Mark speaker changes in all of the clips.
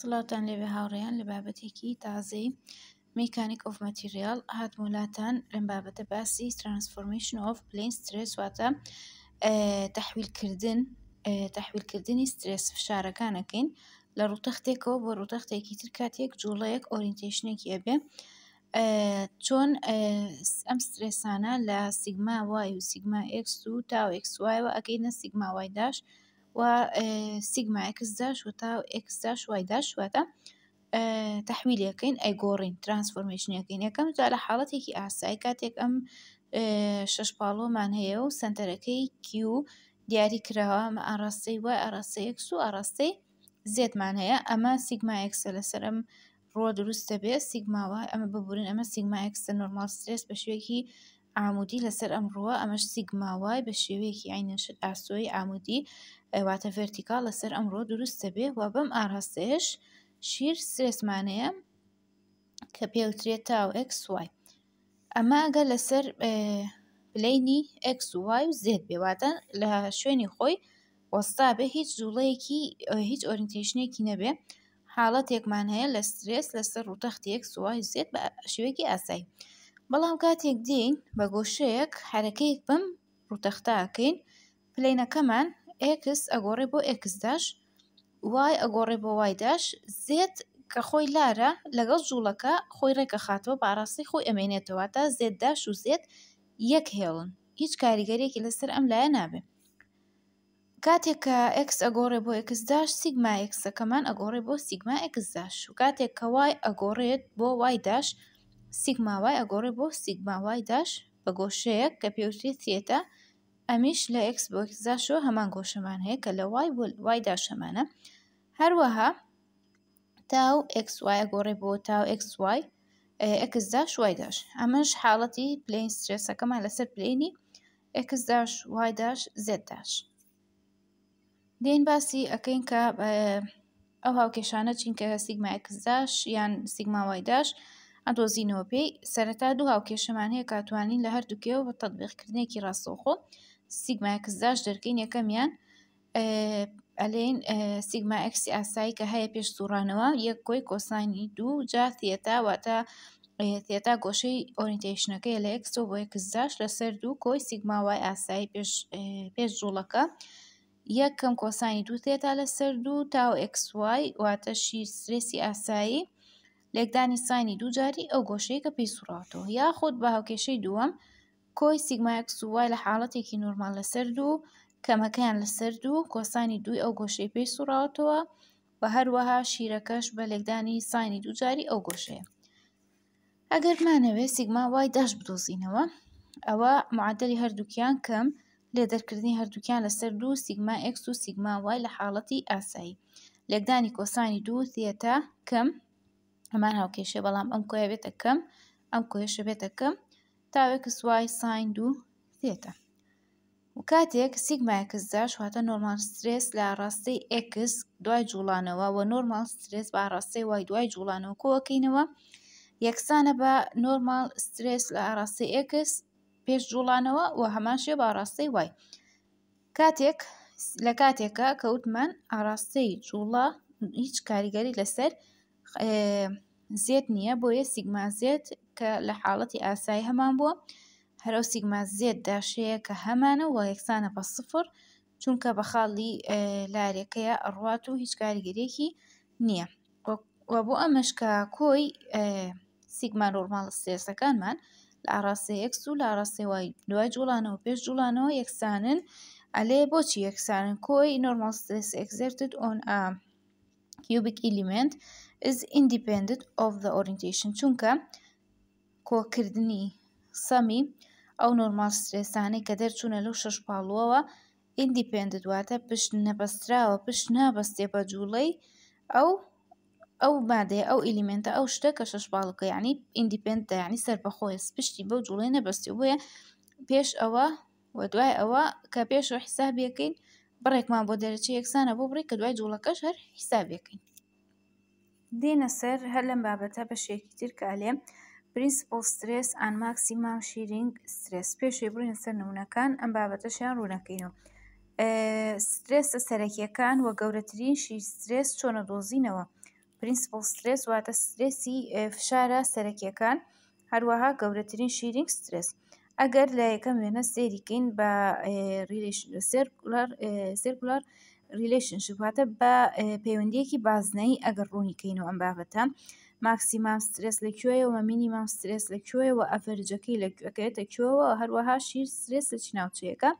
Speaker 1: سڵاتان لێوێ هاوڕێیان لە بابەتێکی تازەی مکانیک ئۆف مەتیریال هات مولاتان لەم بابەتە باسی ترانسفۆرمیشن ئۆف پلین سترس واتە تحویلکردن تحویلکردنی سترس فشارەکانەکەین لە ڕوتەختێکەوە بۆ ڕوتەختێکی تر کاتێک جوڵەیەک ئۆرینتیشنێکی ئەبێ چۆن ئەم سترسانە لە سیگما وای و سیگما X و تا X وایەوە ئەگەینە سیگما وایداش و سیگما ئەکس داش و تا ئەکس داش وای داش واتە تحویلەکەین ئەیگۆڕین ترانسفۆرمێشنەکەین یەکەم جا لە حاڵەتێکی ئاسایی کاتێک ئەم شش پاڵۆمان هەیە و سنتەرەکەی کی و دیاری کراوە ئەمە ئاراستەی وای ئاراستە ئەکس و ئاراستەی زێتمان هەیە ئەمە سیگما ئەکسە لەسەرم ڕۆ دروستە بێ سیگماوە ئەمە ببورین ئەمە سیگما ئەکسە نۆرمال سترس بە شوێکی ئامودی لەسەر ئەمڕۆوە ئەمەش سیگماوای بە شێوەیەکی ئاینەشت ئاسۆی ئامودی واتە ڤرتیکال لەسەر ئەمڕۆ دروستە بێ و بەم ئاراستەیەش شیر سرێسمانەیە کە پێوترێت تا و XY ئەمە ئەگە لەسەر پلینی XY و زێت بێواتە لە شوێنی خۆی وەستا بێ هیچ جوڵەیەکی هیچ ئۆرینتیشنێکی نەبێ حاڵەتێکمان هەیە لە سرێس لەسەر ڕوتەختی XY زێت بە شوێکی ئاسایی. بەڵام کاتێک دین بە گۆشەیەک حرەکەیەک بم ڕوتەختاکەین پلینەکەمان ئکس ئەگۆڕێ بۆ ئکسداش وای ئەگۆڕێ بۆ وایداش زێت کە خۆی لارە لەگەڵ جوڵەکە خۆی ڕێکە خاتەوە باڕاستی خۆی ئەمێنێتەوە تا زێتداش و زێت یەک هێڵن هیچ کاریگەرێکی لەسەر ئەم لایە نابێ کاتێک کە ئەکس ئەگۆڕێ بۆ ئەکسداش سیگما ئەکسەکەمان ئەگۆڕێ بۆ سیگما ئەکسداش و کاتێک کە وای ئەگۆڕێت بۆ وایداش سیگما وای ئەگۆڕی بۆ سیگما وای داش بە گۆشەیەک کە پێوتری تێتە ئەمیش لە ئەکسبۆکزاشۆ هەمان گۆشەمان هەیە کە لە وای وای داشەمانە هەروەها تاو ئەکسوای گۆڕی بۆ تاو ئەکسوای ئەکسداش وای داش ئەمەش حاڵەتی پلین سرێسەکەمان لەسەر پلینی ئەکسداش وای داش زێدداش دێن باسی ئەەکەین کە ئەو هاوکێشانە چینکە سیگما ئەکسداش یان سیگما وای داش ئەدۆزینەوە پێی سەرەتا دوو هاوکێشەمان هەیە کاتوانین لە هەردووکێەوە بە تەطبیقکردنێکی ڕاستۆخۆ سیگماکسداش دەرگین یەکەمیان ئەلین سیگما ئەکسی ئاسایی کە هەیە پێش سوورانەوە یەک کۆی کۆسانی دوو جا تێتا واتە تێتا گۆشەی ئۆریینتیشنەکەی لە ئەکسۆ بۆ یەکزداش لەسەر دوو کۆی سیگماوای ئاسایی پێش جوڵەکە یەکەم کۆسانی دوو تێتا لەسەر دوو تاو ئەکسوای واتە شیرسرێسی ئاسایی لێکدانی ساینی دووجاری ئەو گۆشەیە کە پێی سوڕاتەوە یاخود بە هاوکێشەی دووەم کۆی سیگمایەک سووای لە حاڵەتێکی نورمال لەسەر دوو کەمەکەیان لەسەر دوو کۆسانی دوی ئەو گۆشەی پێی سوڕاتەوە بە هەروەها شیرەکەش بە لێکدانی ساینی دووجاری ئەو گۆشەیە ئەگەر مانەوێت سیگما وای داش بدۆزینەوە ئەوە معادلی هەردووکیان کەم لێ دەرکردنی هەردووکیان لەسەر دوو سیگما ئەکس و سیگما وای لە حاڵەتی ئاسایی لێکدانی کۆسانی دوو تێتە کەم ئەمان هاوکێشە بەڵام ئەم کۆە بێتەکەم ئەم کۆێشە بێتەکەم تاوێکە سوای سایند و دێتە و کاتێک سیگمایکس داش واتە نۆرمال سترس لە ڕاستەی ئکس دوای جوڵانەوە و نۆرمال سترس بە ڕاستەی وای دوای جوڵانەوە کۆەکەینەوە یەکسانە بە نۆرمال سترس لە ئاراستەی ئکس پێش جوڵانەوە و هەماشێ بە ڕاستەی وای کاتێک لە کاتێکە کەوتمان ئاراستەی جوڵە هیچ کاریگەری لەسەر زێت نییە بۆیە سیگما زێت کە لە حاڵەتی ئاسایی هەمان بووە هەرو سیگما زێت داشەیە کە هەمانە و یەکسانە بە سفر چونکە بە خاڵی لارەکەیە ئەڕوات و هیچ کاریگەرێکی نییە و بۆ ئەمەشکە کۆی سیگما نۆرمال سێرسەکانمان لە ئاراسی یەکس و لە ئاراسێوای دوای جوڵانەوە پێش جوڵانەوە یەکسانن ئەلێ بۆچی یەکسانن کۆی نۆرمال سترس ئەکزرتد ئۆن ئا کیوبیک ئیلیمنت is independent of the orientation چونکە کۆکردنی سەمی ئەو نۆرمال سرێسانەی کە دەرچوونە لەو شەش پاڵوەوە ئیندیپندت واتە پشت نەبەستراوە پشت نابەستێ بە جوڵەی ئەو ئەو مادەیە ئەو ئلیمنتە ئەو شتە کە شەش باڵکە ینی ئیندیپندە ینی سەربەخۆی پشتی بەو جوڵی نەبەستی بۆیە پێش ئەوە وە دوای ئەوە کە پێش حیسابیەکەین بڕێکمان بۆ دەرەچی یەکسانە بۆ بڕێک کە دوای جوڵەکەش هەر حیسابیەکەین دێنە سەر هەر لەم بابەتە بەشێکی ترکالێ پرینسپل سترس ئان ماکسیمام شیرینگ سترس پێشێ بڕین سەر نمونونەکان ئەم بابەتەشیان ڕوونەکەینەوە سترسە سەرەکیەکان وە گەورەترین شیر سترس چۆنە دۆزینەوە پرینسپل سترس واتە سترسی فشارە سەرەکیەکان هەروەها گەورەترین شیرینگ سترس ئەگەر لە یەکەم وێنە سێریکەین بە سرکولار ریلشنشپ هاتە بە پەیوەندیەکی بازنایی ئەگەر ڕوونیکەینەوە ئەم بابەتە ماکسیمام سترس لەکوێەوە مینیمام سترس لەکوێەوە ئەفرجەکەی لەکوەکەێتە کوێەوە هەروەها شیر سترس لە چناوچەیەەکە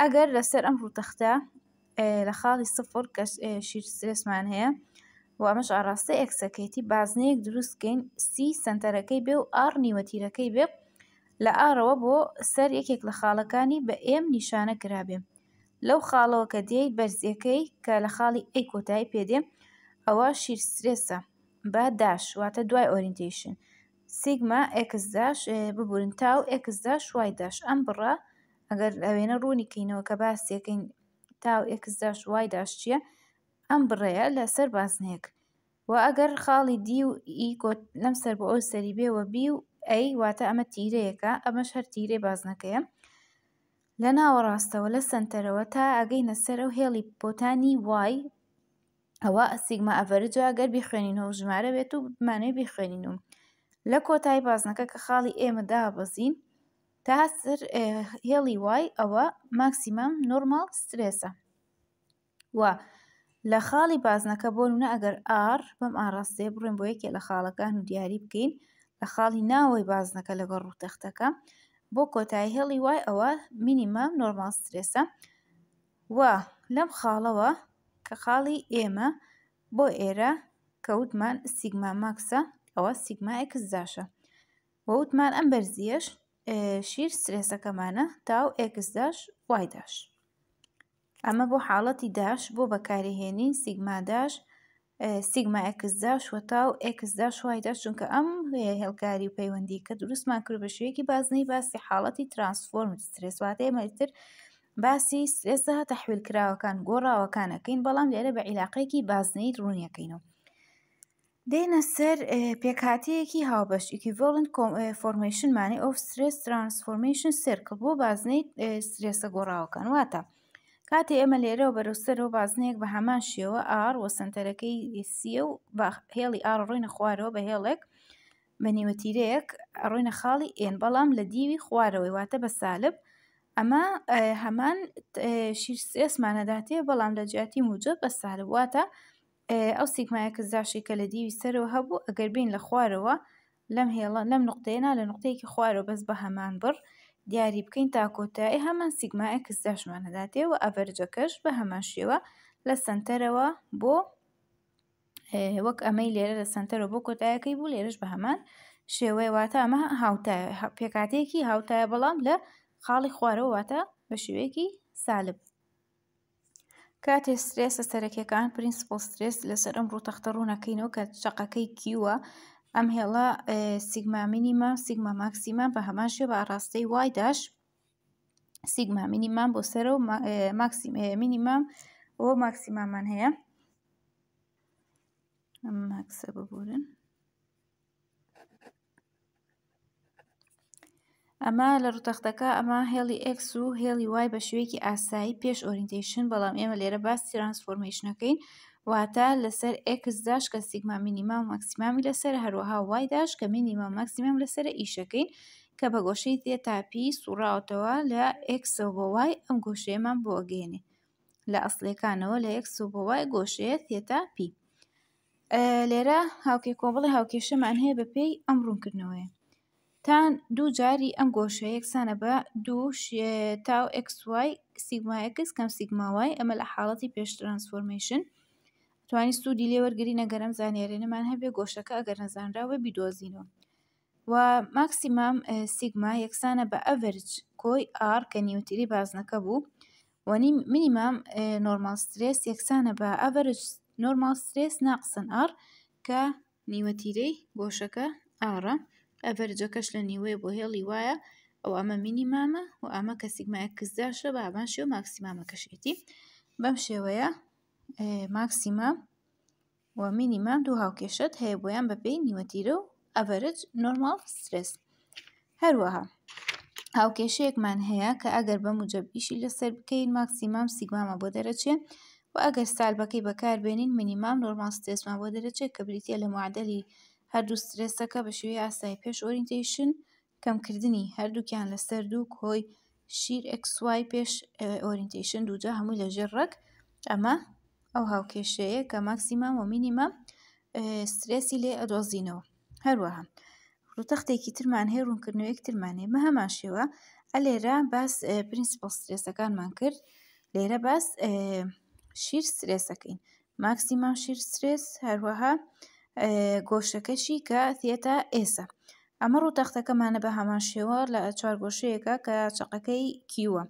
Speaker 1: ئەگەر لەسەر ئەم ڕوتەختە لە خاڵی سفر کە شیر سترسمان هەیە و ئەمەش ئاراستە ئەکسەکەیتی بازنەیەک دروستکەین سی سنتەرەکەی بێ و ئار نیوەتیرەکەی بێ لە ئارەوە بۆ سەر یەکێک لە خاڵەکانی بە ئێم نیشانە کرابێ لەو خاڵەوە کە دییت بەرزیەکەی کە لە خاڵی ئەی کۆتایی پێدێم ئەوە شیرسرێسە بە داش واتە دوای ئۆرینتیشن سیگما ئەکسداش ببورن تاو ئەکسداش وای داش ئەم بڕە ئەگەر ئەوێنە ڕوونی کەینەوە کە باسیەکەین تاو ئەکسداش وای داش چییە ئەم بڕەیە لەسەر بازنەیەک و ئەگەر خاڵی دی و ئی کۆت لەم سەر بۆ ئەو سەری بێەوە بی و ئەی واتە ئەمە تیرەیەەکە ئەمەش هەر تیرێ بازنەکەیە لە ناوەڕاستەوە لە سنتەرەوە تا ئەگەینە سەر ئەو هێڵی بۆتانی وای ئەوە ئەسیگمە ئەڤەرجا گەر بیخوێنینەوە ژمارە بێت و بمانەوەی بیخوێنینم لە کۆتای بازنەکە کە خاڵی ئێمە دابەزین تا سەر هێڵی وای ئەوە ماکسیمم نۆرمال سترێسە وە لە خاڵی بازنەکە بۆ نە ئەگەر ئار بەم ئاراستێ بڕێن بۆ یەکێ لە خاڵەکان و دیاری بکەین لە خاڵی ناوەی بازنەکە لەگەڵ ڕوتەختەکە بۆ کۆتایی هێڵی وای ئەوە مینیمام نۆرمال سترێسە و لەم خاڵەوە کە خاڵی ئێمە بۆ ئێرە کەوتمان سیگما ماکسە ئەوە سیگمایەکس داشە وەوتمان ئەم بەرزیەش شیر سرێسەکەمانە تاو ئێکسداش وای داش ئەمە بۆ حاڵەتی داش بۆ بەکارهێنین سیگماداش سیگما ئەکسدا شوەتا و ئەکسدا شوایدا چونکە ئەم هەیە هێلکاری و پەیوەندی کە دروستمان کرد بە شوەیەکی بازنەی باسی حاڵەتی ترانسفۆرم سرێسواتەیە مەتر باسی سرێسە تەحویلکراوەکان گۆڕاوەکانەکەین بەڵام لێرە بە عیلاقەیەکی بازنەی ڕوونیەکەینەوە. دێنە سەر پێکاتەیەکی هاوبەش ئیکیڤۆڵند فۆرمیشنمانی ئۆف سرس ترانسفۆرمیشن سرکل بۆ بازنەی سرێسە گۆڕاوەکان واتە. کاتێ ئێمە لێرەوە بەرەوسەرەوە بازنەیەک بە هەمان شێوە ئار وەسەنتەرەکەی سیە و هێڵی ئار ڕووینە خوارەوە بە هێڵێک بە نیوەتیرەیەک ڕووینە خاڵی ئێن بەڵام لە دیوی خوارەوەی واتە بە سالب ئەمە هەمان شیر سێسمانەداتەیە بەڵام لە جیاتی موجە بە سالب واتە ئەو سیگمایەکە زاشی کە لە دیوی سەرەوە هەبوو ئەگەر بین لە خوارەوە لەم هێڵە لەم نقطەیەنا لە نقطەیەکی خوارەوە بەس بە هەمان بڕ. دیاری بکەین تا کۆتایی هەمان سیگمای کەس داشمان هەداتێ و ئەڤەرجەکەش بە هەمان شێوە لە سنتەرەوە بۆ وەک ئەمەی لێرە لە سنتەرەوە بۆ کۆتایەکەی بوو لێرش بە هەمان شێوەیە واتە ئەمە هاوتایە پێکاتێکی هاوتایە بەڵام لە خاڵی خوارەوە واتە بە شێوەیەکی سالب کاتێ سرێسە سەرەکیەکان پرینسپۆ سرس لەسەر ئەم ڕوو تەختە ڕوونەکەینەوە کە چقەکەی کیوە ئەم هێڵە سیگما مینیما سیگما ماکسیمان بە هەماشێ بە ئاراستەی وای داش سیگما مینیمان بۆ سەرە و ماکسیم مینیمام بۆ ماکسیمامان هەیە ئەم ماکسە ببورن ئەمە لە ڕوتەختەکە ئەمە هێڵی ئەکس و هێڵی وای بە شوێکی ئاسایی پێش ئۆرینتیشن بەڵام ئێمە لێرە باس ترانسفۆرمشنەکەین واتە لەسەر ئکسداش کە سیگما مینیما و مەکسیمامی لەسەر هەروەها وایداش کە مینیما مەکسیمم لەسرە ئیشەکەین کە بە گۆشەی تێتاپی سوڕاوتەوە لە ئکسۆبوای ئەم گۆشەیەمان بۆگەێنێ لە ئەسلەکانەوە لە یەکسوبوای گۆشەیە تێتاپی لێرە هاوکی کۆبڵی هاوکێشەمان هەیە بە پێی ئەم ڕوونکردنەوەی تان دوو جاری ئەم گۆشەیە یەکسانە بە دوو تاو ئکسوای سیگمایەکەس کەم سیگماوای ئەمە لە حاڵەتی پێش ترانسفۆرمشن توانی سوودی لێوەرگری نەگەرم زانانیێنەمان هەبێ گۆشەکە ئەگەر نەزانراوە بیدۆزینەوە و ماکسیمام سیگما یەکسانە بە ئەڤرج کۆی ئار کە نیوتری بازنەکە بوو وەنی مینیمام نۆرمال سترس یەکسانە بە ئەڤرج نۆرمال سترس ناقسن ئار کە نیوەتیرەی گۆشەکە ئارە ئەڤرجەکەش لە نیوەیە بۆ هێڵی وایە ئەو ئەمە مینیمامە و ئەمە کە سیگمایە کزداشە بە ئامانشی و ماکسیمامەکەشێتی بەم شێوەیە ماکسیمە و مینیمە دوو هاوکێشت هەیە بۆیان بەپی نیوەتیرە و ئەڤرج نۆرمال سرس هەروەها هاوکێشەیەکمان هەیە کە ئەگەر بە مجەبیشی لەسەر بکەین ماکسیمام سیگمامە بۆ دەرەچێ و ئەگەر سالبەکەی بەکاربێنین مینیمام نۆرمال سرسمان بۆ دەرەچێت کە بریتە لە معدەلی هەردوو سرسەکە بە شوێ ئاسای پێش ئۆرینتیشن کەمکردنی هەردووکیان لەسەر دوو کۆی شیر ئەکسوای پێش ئۆرینتیشن دووجە هەموو لە ژێڕک ئەمە ئەو هاوکێشەیە کە ماکسیمام و مینیمە سترسی لێ ئەدۆزینەوە هەروەها ڕوتەختێکی ترمان هەیە ڕوونکردنەوەیەک ترمانێ بە هەماشێوە ئەلێرە باس پرینسپۆ سترێسەکانمان کرد لێرە باس شیر سترێسەکەین ماکسیمام شیر سترس هەروەها گۆشەکەشی کە تێتە ئێسە ئەمە ڕوو تەختەکەمانە بە هەمان شێوە لە چوار گۆشەیەەکە کە چقەکەی کیوە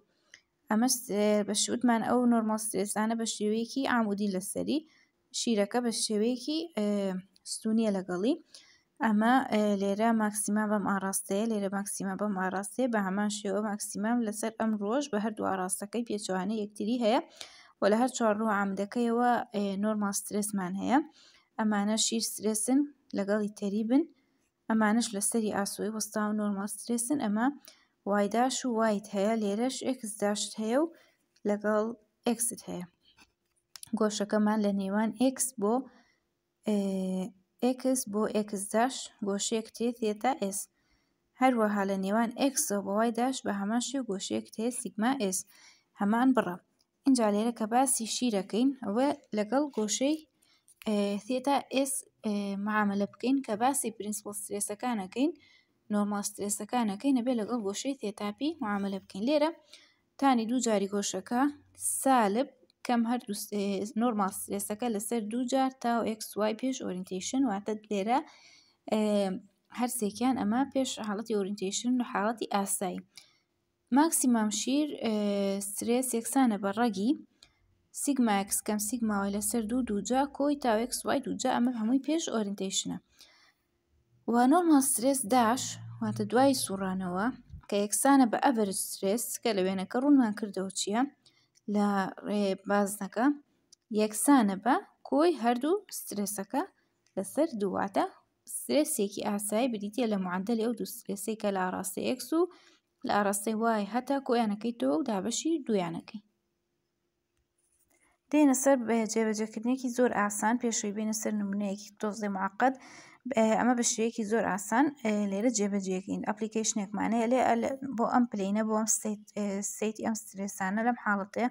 Speaker 1: ئەمە بەشودمان ئەو نۆرمال سرێسانە بە شێوەیەکی ئامودی لەسەری شیرەکە بە شێوەیەکی ستونیە لەگەڵی ئەمە لێرە ماکسیما بەم ئاراستەیە لێرە ماکسیما بەم ئاراستێ بە هەمان شێوە ماکسیمام لەسەر ئەم ڕۆژ بە هەردوو ئاراستەکەی پێچوانە یەکتری هەیە و لە هەر چوار ڕوو عامدەکەیەوە نۆرمال سرسمان هەیە ئەمانە شیر سرسن لەگەڵی تەریبن ئەمانش لەسەری ئاسوی وەستا و نۆرمال سرسن ئەمە وایداش و وایت هەیە لێرەش ئکس داشت هەیە و لەگەڵ ئکست هەیە گۆشەکەمان لە نێوان ئکس بۆ ئکس بۆ ئکس داش گۆشەیەک تێتێتا ئس هەروەها لە نێوان ئکس بۆوای داش بە هەماشی گۆشەیەک تێ سیگما ئس هەمان بڕە اینجا لێرە کە باسی شیرەکەین ئەوە لەگەڵ گۆشەی تێتا ئس معاملە بکەین کە باسی پرینسپۆ سرێسەکانەکەین نۆرمال سترێسەکانەکەی نەبێت لەگەڵ گۆشەی تێتاپی معاملە بکەین لێرە تانی دوو جاری گۆشەکە سالب کەم هەردوو نۆرمال سترێسەکە لەسەر دوو جار تاو XY پێش ئۆرینتیشن واتە لێرە هەرسێکیان ئەمە پێش حاڵەتی ئۆرینتیشن و حاڵەتی ئاسایی ماکسیمام شیر سرێس یەکسانە بە ڕەگی سیگما X کەم سیگماوە لەسەر دوو دووجا کۆی تاو XY دووجا ئەمە هەمووی پێش ئۆرینتیشنە و نۆرمال سرس داش واتە دوای سوڕانەوە کە یەکسانە بە ئەڤەر سرس کە لە وێنەکە ڕوونمان کردەوە چییە لە بازنەکە یەکسانە بە کۆی هەردوو سرسەکە لەسەر دوواتە سرسێکی ئاسایی بریتە لە معندل ئەو دوو سرسی کە لە ئاراستە ئەکس و لە ئاراستەی وای هەتا کۆیانەکەی تۆ و دابەشی دویانەکەی دێنە سەر بە جێبەجەکردنێکی زۆر ئاسان پێشوی بێنە سەر نمونەیەکی تۆزی معقد ئەمە بە شوەیەکی زۆر ئاسان لێرە جێبەجێکین ئەپلیکیشنێکمانەیە لێ بۆ ئەم پلینە بۆ ئەم سیتی ئەم سترێسانە لەم حاڵەتێ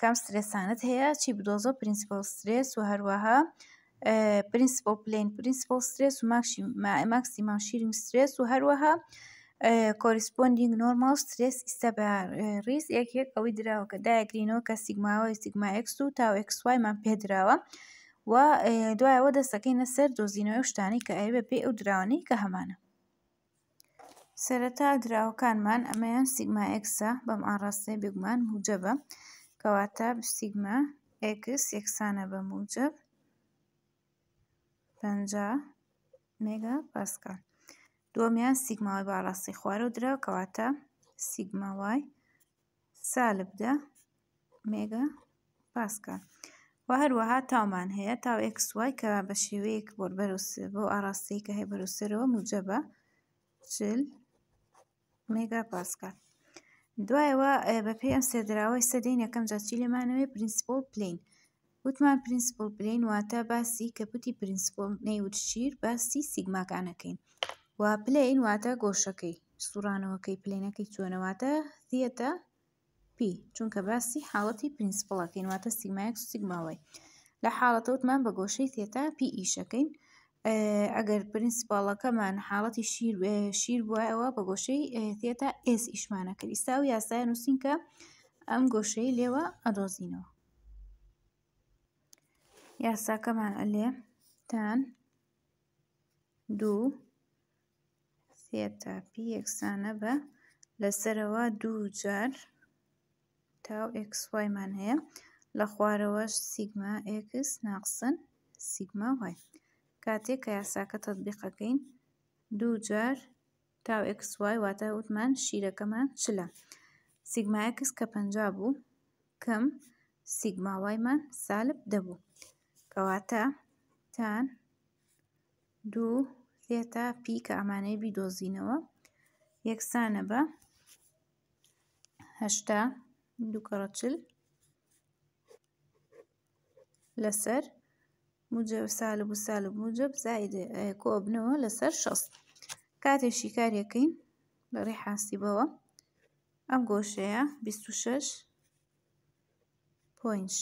Speaker 1: کام سترێسانت هەیە چی بدۆزۆ پرینسیپل سترس و هەروەها پرینسیپل پلین پرینسیپل سترس و ماکسی ماکسیمان شیرنگ سترس و هەروەها کۆریسپۆندینگ نۆرمال سترس ئیستا بە ڕیز یەکێک ئەوەی دراوە کە دایگرینەوە کە سیگماوە سیگما ئەکس و تاو ئەکسوایمان پێدراوە. و دوایەوە دەستەکەینە سەر دۆزینەوەی شتانی کە ئەوێ پێی ئەو دراوانی کە هەمانە سەرەتا دراوەکانمان ئەمەیان سیگما ئەکسا بەم ئاڕاستەی بگومان موجەبە کەواتە سیگما ئەکس یەکسانە بە موجب پ مێگا پاسکال دووەمیان سیگماوای باڕاستی خوارە و درا کەواتە سیگماوای سالبدا مێگا پاسکال. و هەروەها تامان هەیە تاو ئەکسوای کە بە شێوەیەک بۆ بەرەوسێ بۆ ئاراستەی کە هەیە بەرەوسەرەوە موجەبە چل مێگا پاسکات دوایەوە بەپی ئەم سێدراوەی سەدەین یەکەم جاچی لێمانەوەی پرینسپۆل پلین وتمان پرینسپۆل پلین واتە باسی کەپوتی پرینسپۆل نەیوت شیر باسی سیگماکانەکەین و پلین واتە گۆشەکەی سوورانەوەکەی پلینەکەی چۆنەواتە دیێتە P چونکە باسی حاڵەتی پرینسپڵەکەین واتە سیمایەک سیگماوەی لە حاڵەتەوتمان بە گۆشەی تێتا پی ئیشەکەین ئەگەر پرینسپاڵەکەمان حاڵەتی شیر شیر بووایەوە بە گۆشەی تێتا ئس ئیشمانەکە ئیستا و یاسایە نووسین کە ئەم گۆشەی لێوە ئەدۆزینەوە یاساکەمان ئەلێ تان دوو سێتا پی یەکسانە بە لەسەرەوە دوو جار تاو xyمان هەیە لە خوارەوەش سیگما x ناقسن سیگما وای کاتێک کە یاساکە تەطبیقەکەین دوو جار تاو xy واتە وتمان شیرەکەمان چلە سیگما x کە پ بوو کەم سیگما وایمان سالب دەبوو کەواتە تان دوو دێتە پی کە ئەمانەی بیدۆزینەوە یەکسانە بە هەشتا دووکەڕەچل لەسەر موجب سالب و سالب موجب زائد کۆبنەوە لەسەر شەست کاتێکشی کارەکەین لە ڕێ حاسیبەوە ئەم گۆشەیە 26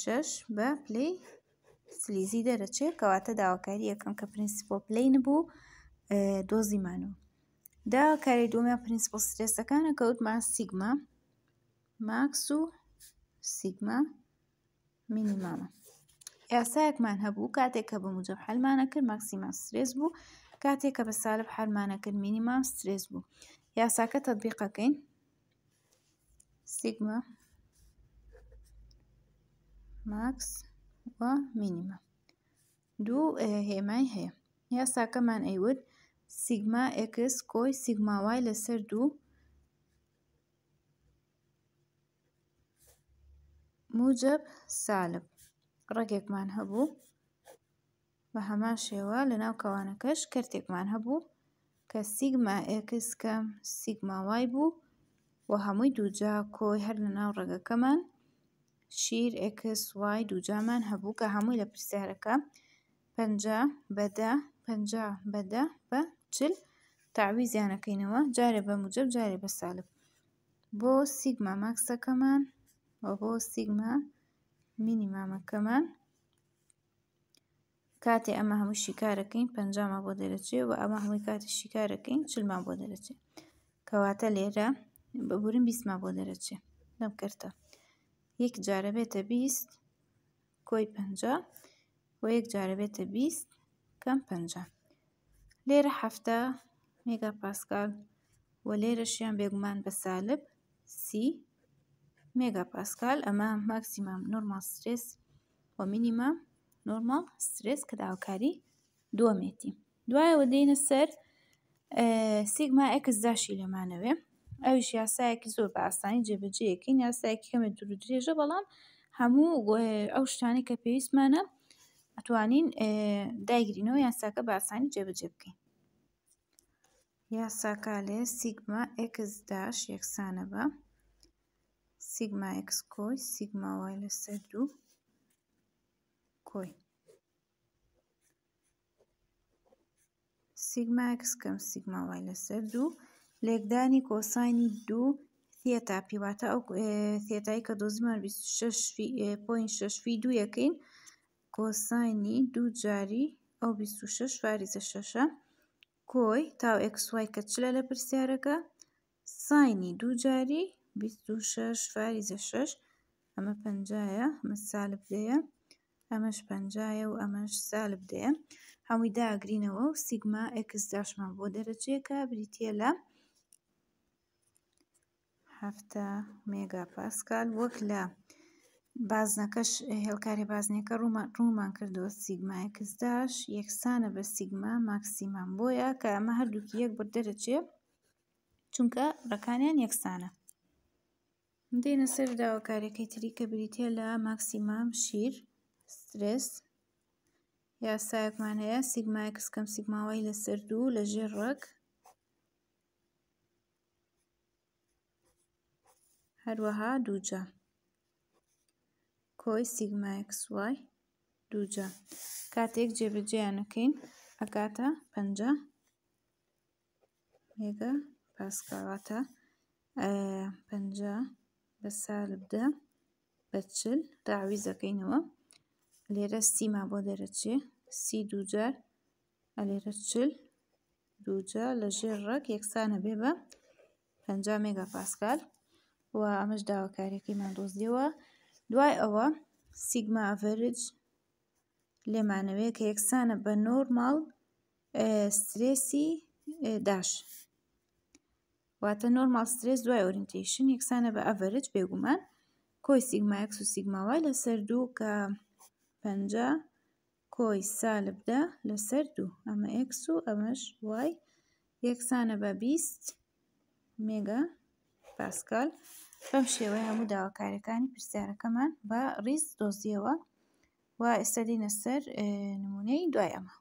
Speaker 1: 6 بە پلی سلیزی دەرەچێت کەواتە داواکاری یەکەم کە پرینسیپۆ پلین بوو دۆزیمانەوە داواکاری دومە پرینسیپۆ سرێسەکانە کەوتمان سیگما ماکس و سیگما مینیمامە ئێسایەکمان هەبوو کاتێک کە بە موجب حلمانەکرد ماکسیمان سرێز بوو کاتێک کە بە سالب حلمانەکرد مینیمام سرێز بوو یاساکە تەطبیقەکەین سیگما ماکس و مینیمە دوو هێمای هەیە یاساکەمان ئەیوت سیگما ئکس کۆی سیگماوای لەسەر دوو موجب سالب ڕێگێکمان هەبوو بە هەمان شێوە لە ناو کەوانەکەش کردێکمان هەبوو کە سیگما ئکس کە سیگماوای بوو و هەمووی دووجا کۆی هەر لە ناو ڕێگەکەمان شیر ئکس وای دووجامان هەبوو کە هەمووی لە پرسیارەکە پ بەدا پ بەدا بە چل تاوی زیانەکەینەوە جارێ بە موجب جارێ بە سالب بۆ سیگما ماکسەکەمان بۆ سیگما مینیمامەکەمان کاتێ ئەمە هەموو شیکارەکەین پەنجامە بۆ دەرەچێ و ئەمە هەمووی کاتی شیکارەکەین چلمان بۆ دەرەچێ کەواتە لێرە بەبورن بیستما بۆ دەرەچێ دەم کردە یەک جارە بێتە بیست کۆی پنج و یەک جارە بێتە بیست کەم پنج لێرە هەفتە مێگا پاسکال و لێرەشیان بێگومان بە سالب سی مێگا پاسکال ئەمە ماکسیمم نۆرمال سترس و مینیمم نۆرمال سترس کە داواکاری دووەمێتی دوایەوە دێنە سەر سیگما ئەکس داشی لەمانەوێ ئەوش یاسایەکی زۆر بە ئاسانی جێبەجەیەکەین یاسایەکی کەمە دوور درێژە بەڵام هەموو ئەو شتانی کە پێویستمانە ئەتوانین دایگرینەوە یاساکە بە ئاسانی جێبەجێ بکەین یاساکە لێ سیگما ئەکس داش یەکسانە بە سیگما ئەکس کۆی سیگما وای لەسەر دوو کۆی سیگما ئەکس کەم سیگما وای لەسەر دوو لێکدانی کۆسانی دوو تێتا پیواتە ئەو تێتایی کە دۆزمان 26.6 دو یەکەین کۆسانی دوو جاری ئەو 26 واریزە شەشە کۆی تاو ئەکسوای کە چلە لە پرسیارەکە ساینی دوو جاری بیست و شەش فاریزە شەش ئەمە پەنجایە ئەمە سالب دەیە ئەمەش پەنجایە و ئەمەش سالب دەیە هەمووی داگرینەوە و سیگما ئەکس داشمان بۆ دەرەجێکە بریتە لە هەفتە مێگا پاسکال وەک لە بازنەکەش هێڵکاری بازنەکە ڕوومان ڕوومان کردووە سیگمایەکسداش یەکسانە بە سیگما ماکسیمان بۆیە کە ئەمە هەردووکی یەک بەردەرەچێ چونکە ڕەکانیان یەکسانە دێنە سەر داواکارەکەی تری کە بریتە لە ماکسیمام شیر سترس یاسایەکمان هەیە سیگمایکس کەم سیگماوای لەسەر دوو لە ژێر ڕک هەروەها دووجە کۆی سیگمایکس وای دووجە کاتێک جێبەجێیانەکەین ئەکاتە پەنج مێگە پاسکاواتە پەنجە بە سال بدە بە چل ڕاوی زەکەینەوە لێرە سیما بۆ دەرەچێ سی دووجار لێرە چل دووجار لە ژێر ڕەک یەکسانە بێ بە پ مێگا پاسکال و ئەمەش داواکارێکیمان دۆزیەوە دوای ئەوە سیگما ئەڤرج لێمانەوەیە کە یەکسانە بە نۆرمال سرێسی داش واتە نۆرمال سترس دوای ئۆرینتیشن یەکسانە بە ئەڤرج بێگومان کۆی سیگما یەکس و سیگماوای لەسەر دوو کە پەنج کۆی سالبدا لەسەر دوو ئەمە ئەکس و ئەمەش وای یەکسانە بە بیست مێگا پاسکال بەم شێوەی هەموو داواکارەکانی پرسیارەکەمان بە ڕیز دۆزیەوە و ئێستا دینە سەر نمونەی دوای ئەمە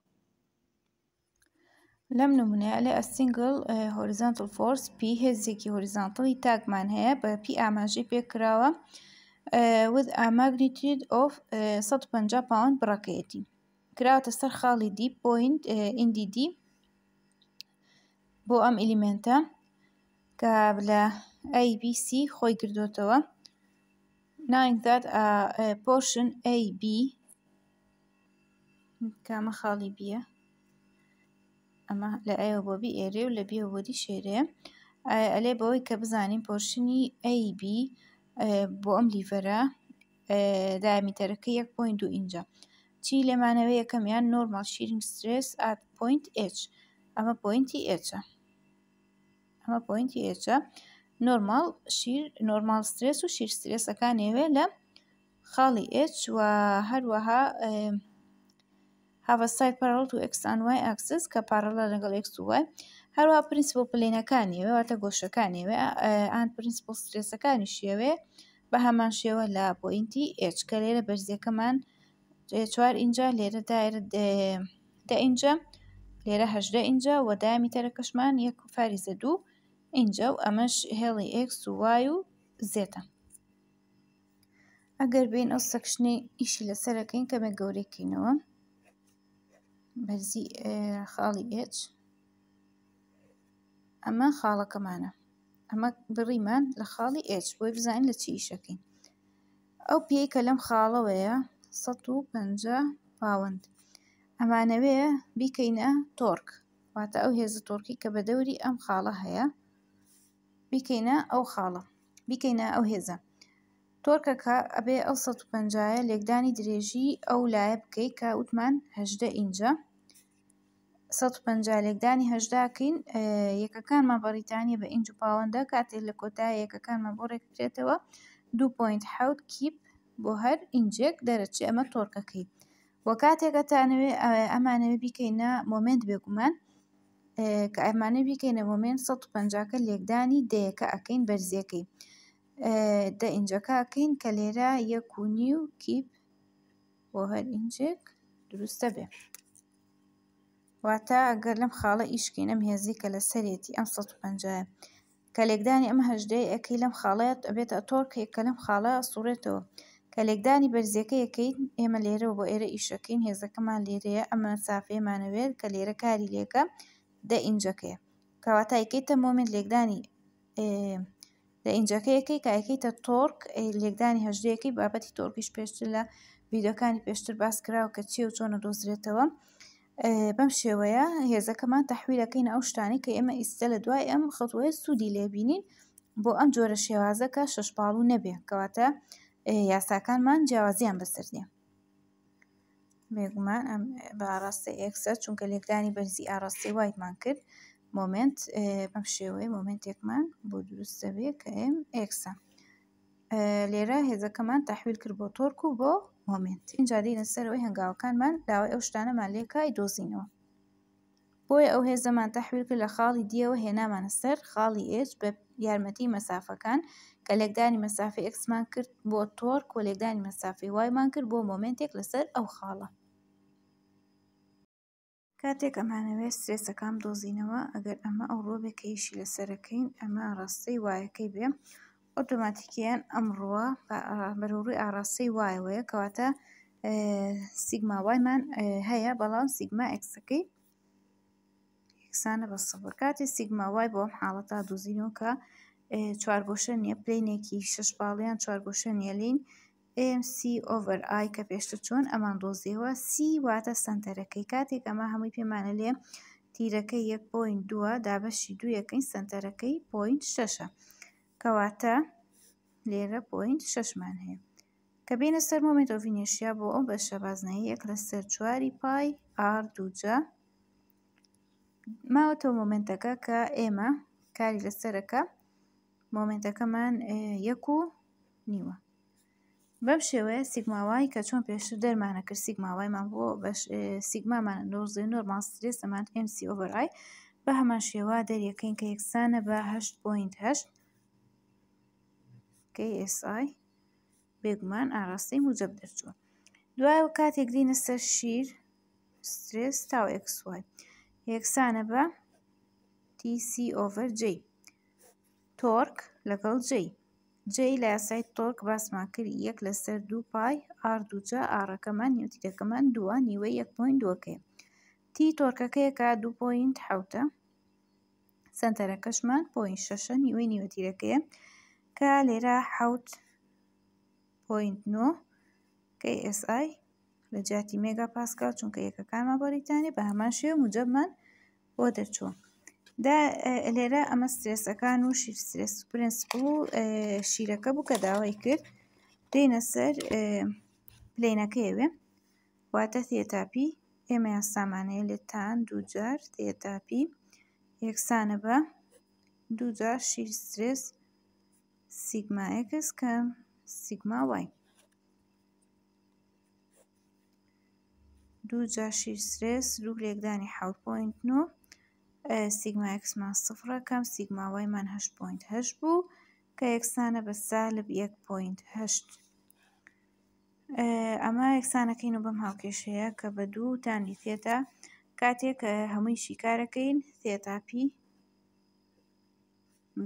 Speaker 1: لەم نمونەیە لە ئەسینگل هۆریزانتل فۆرس پی هێزێکی هۆریزانتڵی تاکمان هەیە بە پی ئاماژی پێکراوە with a magnitude of 150 پاوند بڕاکەتی کراوەتە سەر خاڵی دی پوینت ئیندیدی بۆ ئەم ئلیمنتە کە لە ABC خۆی کردوتەوە نایدات پۆشن AB کامە خاڵی بیە ئەمە لە ئایەوە بۆ بی ئێرێ و لە بیەوە بۆدی شێرێ ئەلێ بەوەی کە بزانین پۆشنی AB بۆ ئەم لیڤەرە دامیتەرەکە 1.2 اینجا چی لێمانەوە یەکەمیان نۆرمال شیرنگ سترس ئات پوینت H ئەمە پوینتی H ئەمە پوینتی H نۆرمال شیر نۆرمال سترس و شیر سترسەکانێوێ لە خاڵی H و هەروەها have a side parallel to x and y axis کە پارەڵە لەگەڵ x و y هەروها پرینسیپل پلینەکانیەوە واتە گۆشەکانیەوە ئەن پرینسیپل سرێسەکانی شێوێ بە هەمان شێوە لە پوینتی H کە لێرە بەرزیەکەمان چوار اینجا لێرە دایرە دا اینجا لێرە هەژدە اینجا و دامی تەرەکەشمان یەک فاریزە دوو اینجا و ئەمەش هێڵی X و Y و زێتە ئەگەر بین ئەو سەکشنەی ئیشی لەسەرەکەین کەمە گەورەکەینەوە بەرزی خاڵی ئچ ئەمە خاڵەکەمانە ئەمە بڕیمان لە خاڵی ئچ بۆی بزانین لە چی ئیشەکەین ئەو پێی کە لەم خاڵەوەیە 150 پاوەند ئەمانەوەیە بیکەینە تۆرک واتە ئەو هێزە تۆرکی کە بە دەوری ئەم خاڵە هەیە بیکەینە ئەو خاڵە بیکەینە ئەو هێزە تۆرکەکە ئەبێ ئەو 150 لێکدانی درێژی ئەو لایە بکەیت کە وتمان هەشدە ئینجا لێکدانی هەژداکەین یەکەکانمان بەریتانیا بە ئینج و پاوەندە کاتێک لە کۆتای یەکەکانمان بۆ ڕێکبرێتەوە 2.7 کیپ بۆ هەر ئینجێک دەرەچی ئەمە تۆرکەکەی وە کاتێکەتانوێ ئەمانەوە بیکەینە مۆمنت بێگومان کە ئەمانە بیکەینە مۆمنت 150کە لێکدانی دەیەکە ئەکەین بەرزیەکەی دە ئینجەکە ئەکەین کە لێرە یەکونی و کیپ بۆ هەر ئینجێک دروستە بێ. واتە ئەگەر لەم خاڵە ئیشکی نەم هێزی کە لە سەرێتی ئەم 150 کە لێکدانی ئەمە هەژدەی ئەەکەی لەم خاڵەت ئەبێتە تۆرکێک کە لەم خاڵە سوورێتەوە کە لێکدانی بەرزیەکە یەکەین ئێمە لێرەوە بۆ ئێرە ئیشەکەین هێزەکەمان لێرەیە ئەمە سافێمانەوێت کە لێرە کاری لێکە دە ئینجەکەیە کەواتایکەیتە مۆمنت لێکدانی لە ئینجەکەیەکەی کایەکەیتە تۆرک لێکدانی هەژدەیەکەی بابەتی تۆرکیش پێشتر لە ویدۆکانی پێشتر باس کراوە کە چی و چۆنە دۆزرێتەوە. بەم شێوەیە هێزەکەمان تەحویلەکەین ئەو شتانی کە ئێمە ئیسە لە دوای ئەم خەتوەیە سوودی لێبینین بۆ ئەم جۆرە شێوازەکە شەشپاڵ و نەبێ کەواتە یاساکانمان جیاوازیان بەسەردێ بێگومان ئەم باڕاستی ئێکسە چونکە لێکدانی بەرزی ئاراستی وایتمان کرد مۆمنت بەم شێوەیە مۆمنتێکمان بۆ دروستەبێ کە ئێم ئێکسە لێرە هێزەکەمان تەحویل کرد بۆ تۆرک و بۆ مۆمنت اینجا دیرە سەرەوەی هەنگاوەکانمان داوای ئەو شتانەمان لێکای دۆزینەوە بۆیە ئەو هێزەمان تەحویل کرد لە خاڵی دیەوە هێنامانە سەر خاڵی ئێج بە یارمەتی مەسافەکان کە لێکدانی مەسافی ئەکسمان کرد بۆ تۆر کۆلێکدانی مەسافی وایمان کرد بۆ مۆمنتێک لەسەر ئەو خاڵە کاتێک ئەمانەوێت سرێسەکان دۆزینەوە ئەگەر ئەمە ئەو ڕۆبێکیشی لەسەرەکەین ئەمە ڕاستەی وایەکەی بێ ئۆتۆماتیکیان ئەمڕۆوە بەرەوروی ئاراسی وایەوەیە کەواتە سیگما وایمان هەیە بەڵام سیگما ئەکسەکەی یەکسانە بە سەبر کاتی سیگما وای بۆم حاڵەتا دوزینەوە کە چوارگۆشە نییە پلینێکی شش باڵیان چوارگۆشە نیەلین AMC over I کە پێشتر چۆن ئەمان دۆزیەوە سی واتە سنتەرەکەی کاتێک ئەمە هەمووی پێمانە لێ تیرەکەی 1.2 دابەشی دوو یەکەین سنتەرەکەی پوین شەشە. کەواتە لێرە پوین شەشمان هەیە کە بینە سەر مۆمێتۆڤی نێشیا بۆ ئەو بە شەبازنایی یەک لە سەر چواری پای ئار دووجە ماوەتەوە مۆمنتەکە کە ئێمە کاری لەسەرەکە مۆمنتەکەمان یەک و نیوە بەم شێوەیە سیگماوای کە چۆن پێشتر دەرمانە کرد سیگماوایمان بۆ سیگمامان نۆزی نۆرمان سرێسەمان MC ئۆڤرای بە هەمان شێوا دەریەکەین کە یەکسانە بە هەشت پوینت هەشت ئەنگەکەی ئسI بێگومان ئاراستەی موجب دەرچووە دوایەوە کاتێک دینە سەر شیر سترس تاو xy یەکسانە بە TC over J تۆرک لەگەڵ J J لە یاسای تۆرک باسمان کرد یەک لەسەر دو پای ئار دوجا ئاڕەکەمان نیوتیدەکەمان دووە نیوە 1.2کەی T تۆرکەکەیەکە 2.حوتە سنتەرەکەشمان پوین شەشە نیوەی نیوەتیرەکەیە کە لێرە حوت پوینتۆ کە ئسI لە جاتی مێگا پاسکال چونکە یەکەکانمان بەریتانی بە هەمان شێ مجبمان بۆ دەچوە لێرە ئەمە سرێسەکان و شیرسرس پرنسپل و شیرەکە بوو کە داوای کرد دێنە سەر پلینەکەوێ واتە تێتاپی ئێمەیان سامانەیە لێتان دووجار تێتاپی یەکسانە بە دووجار شیرسرس سیگما ئکس کە سیگما وای دوو جاشیر سرس روو لێکدانی ح پوینت نۆ سیگما ئەکسمان سفرە کەم سیگما وایمان هەشت پوینت هەش بوو کە یەکسانە بە سالب یەک پوینت هەشت ئەمە یەکسانەکەین و بەم هاوکێشەیە کە بە دوو تانلی تێتە کاتێک کە هەمووی شیکارەکەین تێتاپی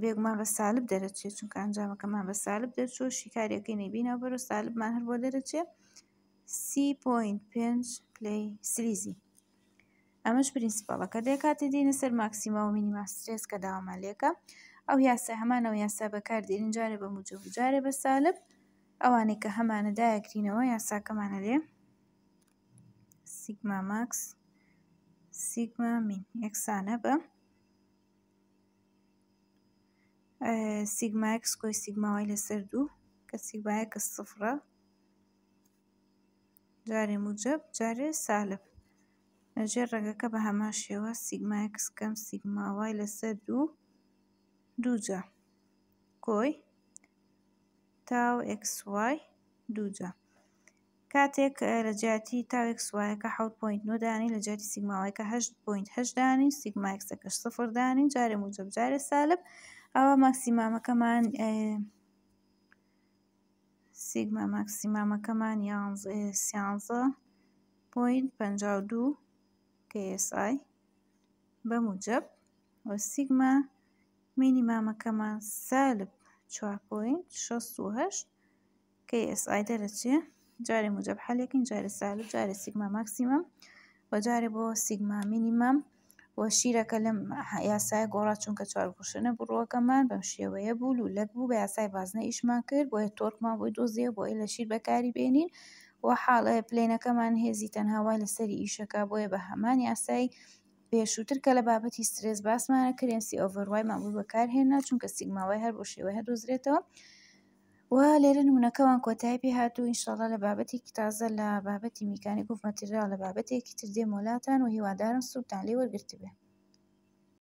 Speaker 1: بێگومان بە سالب دەرەچێ چونکە ئەنجامەکەمان بە سالب دەرچۆ شیکارەکەی نەبینەوە بەرە سالبمان هەر بۆ دەرەچێ سی.5 پلی سریزی ئەمەش پرینسیپڵەکە دەکاتی دینە سەر ماکسیما و مینیما سرێس کە داوامان لێکە ئەو یاسە هەمانەوە یاسا بەکاردێنین جارێ بە موجب جارێ بە سالب ئەوانەی کە هەمانە دایەکرینەوە یاساکەمانە لێ سیگما ماکس سیگما مین یەکسانە بە سیگمایەک سکۆی سیگماوای لەسەر دوو کە سیگمایەکە سفرە جارێ موجب جارێ سالب لەژێر ڕێگەکە بە هەمان شێوە سیگمایکس کەم سیگماوای لەسەر دوو دووجا کۆی تاو xy دووجا کاتێک لە جیاتی تاو xyەکە ح پوینت نودانی لە جاتی سیگماوایکە هەشت پوینت هەشدانی سیگمایکسەکەش سفردانی جارێ موجب جارێ سالب او ماكسيماما كمان سيجما ماكسيماما كمان سيانزا بوينت بنجاو دو كي اس اي بموجب و والسيجما مينيماما كمان سالب شوى بوينت شست وهشت كي اس اي درجة جاري موجب حاليا يكن جاري سالب جاري سيجما و جاري بو سيجما مينيمم وە شیرەکە لەم یاسای گۆڕا چونکە چوارگوشنە بڕۆکەمان بەم شێوەیە بوو و لەک بوو بە یاسای بازنە ئیشمان کرد بۆیە تۆرکمان بۆی دۆزیە بۆی لە شیر بەکاری بێنین وە حاڵە پلینەکەمان هێزی تەنهاوای لەسەری ئیشەکە بۆیە بە هەمان یاسای پێشووتر کە لە بابەتی سرێز باسمانە کرێنسی ئۆڤەروای مابوو بەکارهێنا چونکە سیگماوای هەر بۆ شێوە هەدۆزرێتەوە. وا لێرە نمونونەکەوان کۆتایی پێ هاتوو ئینشاڵە لە بابەتێکی تازە لە بابەتی میکانیک و مەتررا لە بابەتێکی تر دێمۆلاتان و هیوادارن سوودتان لێ وەرگرت بێ